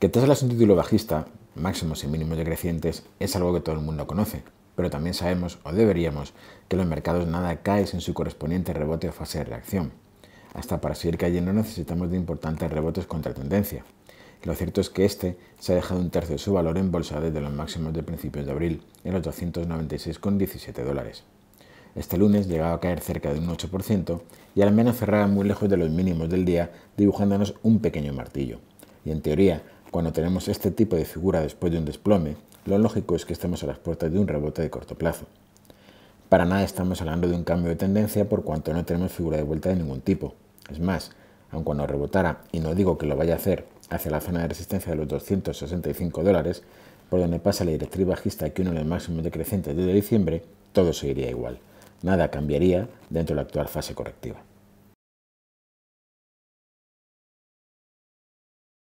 Que te es un título bajista, máximos y mínimos decrecientes, es algo que todo el mundo conoce, pero también sabemos, o deberíamos, que los mercados nada cae sin su correspondiente rebote o fase de reacción. Hasta para seguir cayendo necesitamos de importantes rebotes contra tendencia. Lo cierto es que este se ha dejado un tercio de su valor en bolsa desde los máximos de principios de abril, en los 296,17 dólares. Este lunes llegaba a caer cerca de un 8% y al menos cerraba muy lejos de los mínimos del día, dibujándonos un pequeño martillo. Y en teoría, cuando tenemos este tipo de figura después de un desplome, lo lógico es que estemos a las puertas de un rebote de corto plazo. Para nada estamos hablando de un cambio de tendencia por cuanto no tenemos figura de vuelta de ningún tipo. Es más, aun cuando rebotara, y no digo que lo vaya a hacer, hacia la zona de resistencia de los 265 dólares, por donde pasa la directriz bajista que uno de los máximos decrecientes desde diciembre, todo seguiría igual. Nada cambiaría dentro de la actual fase correctiva.